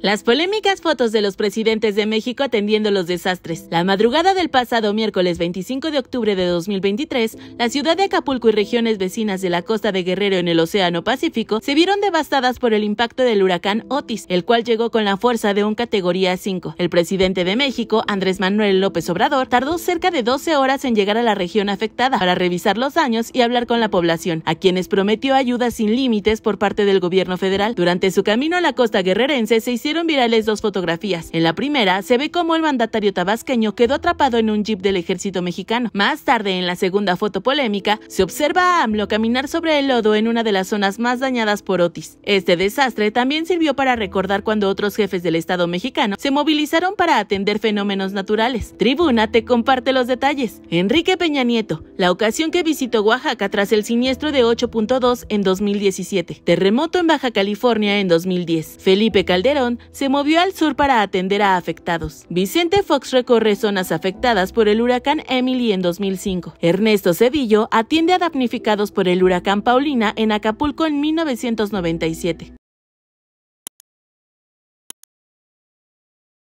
Las polémicas fotos de los presidentes de México atendiendo los desastres. La madrugada del pasado miércoles 25 de octubre de 2023, la ciudad de Acapulco y regiones vecinas de la costa de Guerrero en el Océano Pacífico se vieron devastadas por el impacto del huracán Otis, el cual llegó con la fuerza de un categoría 5. El presidente de México, Andrés Manuel López Obrador, tardó cerca de 12 horas en llegar a la región afectada para revisar los daños y hablar con la población, a quienes prometió ayuda sin límites por parte del gobierno federal. Durante su camino a la costa guerrerense se virales dos fotografías. En la primera se ve cómo el mandatario tabasqueño quedó atrapado en un jeep del ejército mexicano. Más tarde, en la segunda foto polémica, se observa a AMLO caminar sobre el lodo en una de las zonas más dañadas por Otis. Este desastre también sirvió para recordar cuando otros jefes del Estado mexicano se movilizaron para atender fenómenos naturales. Tribuna te comparte los detalles. Enrique Peña Nieto, la ocasión que visitó Oaxaca tras el siniestro de 8.2 en 2017. Terremoto en Baja California en 2010. Felipe Calderón se movió al sur para atender a afectados. Vicente Fox recorre zonas afectadas por el huracán Emily en 2005. Ernesto Cedillo atiende a damnificados por el huracán Paulina en Acapulco en 1997.